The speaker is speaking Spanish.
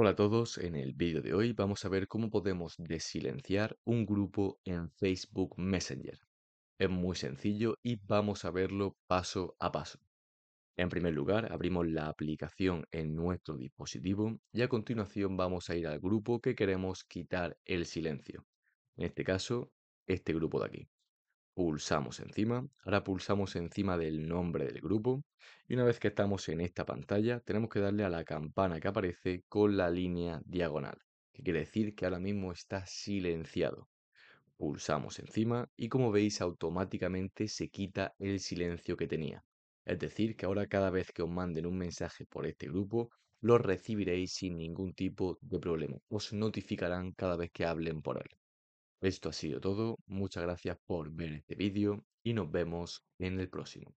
Hola a todos, en el vídeo de hoy vamos a ver cómo podemos desilenciar un grupo en Facebook Messenger. Es muy sencillo y vamos a verlo paso a paso. En primer lugar, abrimos la aplicación en nuestro dispositivo y a continuación vamos a ir al grupo que queremos quitar el silencio. En este caso, este grupo de aquí pulsamos encima, ahora pulsamos encima del nombre del grupo y una vez que estamos en esta pantalla tenemos que darle a la campana que aparece con la línea diagonal, que quiere decir que ahora mismo está silenciado. Pulsamos encima y como veis automáticamente se quita el silencio que tenía. Es decir, que ahora cada vez que os manden un mensaje por este grupo, lo recibiréis sin ningún tipo de problema. Os notificarán cada vez que hablen por él. Esto ha sido todo, muchas gracias por ver este vídeo y nos vemos en el próximo.